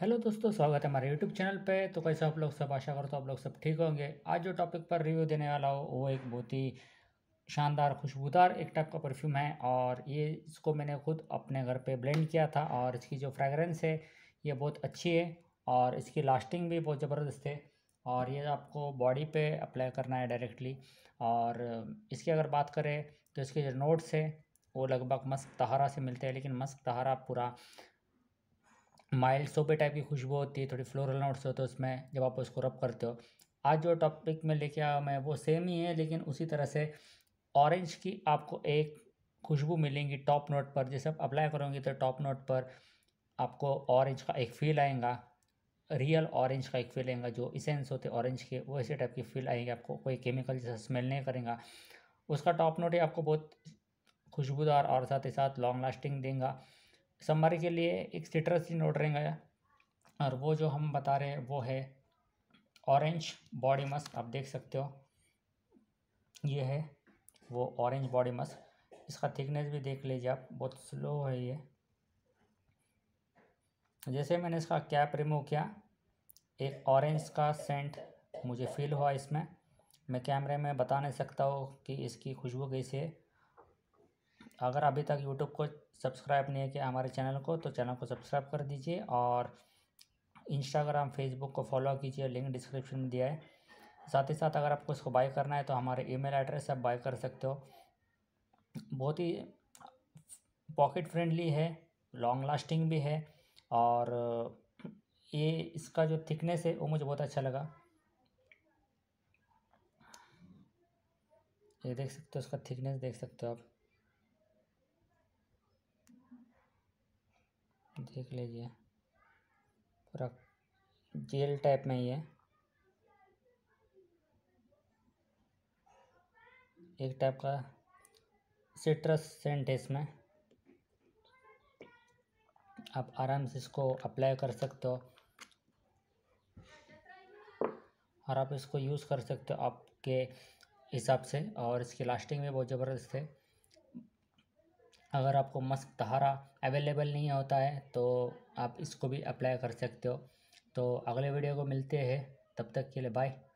hello दोस्तों स्वागत है हमारे यूट्यूब चैनल पे तो कैसे आप लोग सब आशा करता हूँ आप लोग सब ठीक होंगे आज जो टॉपिक पर रिव्यू देने वाला हो वो एक बहुत ही शानदार खुशबूदार एक टाइप का परफ्यूम है और ये इसको मैंने खुद अपने घर पे ब्लेंड किया था और इसकी जो फ्रेगरेंस है ये बहुत अच्छी है और इसकी लास्टिंग भी बहुत ज़बरदस्त है और ये आपको बॉडी पे अप्लाई करना है डायरेक्टली और इसकी अगर बात करें तो इसके जो नोट्स है वो लगभग मस्क तहारा से मिलते हैं लेकिन मस्क तहारा पूरा माइल्ड सोपे टाइप की खुशबू होती है थोड़ी फ्लोरल नोट्स होते हैं उसमें जब आप उसको रब करते हो आज जो टॉपिक में लेके आया मैं वो सेम ही है लेकिन उसी तरह से ऑरेंज की आपको एक खुशबू मिलेंगी टॉप नोट पर जैसे आप अप्लाई करोगे तो टॉप नोट पर आपको ऑरेंज का एक फील आएगा रियल ऑरेंज का एक फील आएगा जो इसेंस होते ऑरेंज के वो ऐसे टाइप की फील आएगी आपको कोई केमिकल जैसा स्मेल नहीं करेगा उसका टॉप नोट ही आपको बहुत खुशबूदार और साथ ही साथ लॉन्ग लास्टिंग देगा समरी के लिए एक सिट्रस की रिंग है और वो जो हम बता रहे हैं वो है ऑरेंज बॉडी मस्क आप देख सकते हो ये है वो ऑरेंज बॉडी मस्क इसका थिकनेस भी देख लीजिए आप बहुत स्लो है ये जैसे मैंने इसका कैप रिमूव किया एक ऑरेंज का सेंट मुझे फील हुआ इसमें मैं कैमरे में बता नहीं सकता हूँ कि इसकी खुशबू कैसे है अगर अभी तक यूट्यूब को सब्सक्राइब नहीं किया हमारे चैनल को तो चैनल को सब्सक्राइब कर दीजिए और इंस्टाग्राम फेसबुक को फॉलो कीजिए लिंक डिस्क्रिप्शन में दिया है साथ ही साथ अगर आपको इसको बाय करना है तो हमारे ईमेल एड्रेस आप बाय कर सकते हो बहुत ही पॉकेट फ्रेंडली है लॉन्ग लास्टिंग भी है और ये इसका जो थिकनेस है वो मुझे बहुत अच्छा लगा ये देख सकते हो इसका थिकनेस देख सकते हो आप देख लीजिए पूरा जेल टाइप में ही है एक टाइप का सिट्रस सेंट है इसमें आप आराम से इसको अप्लाई कर सकते हो और आप इसको यूज़ कर सकते हो आपके हिसाब से और इसकी लास्टिंग भी बहुत ज़बरदस्त है अगर आपको मस्क तहारा अवेलेबल नहीं होता है तो आप इसको भी अप्लाई कर सकते हो तो अगले वीडियो को मिलते हैं तब तक के लिए बाय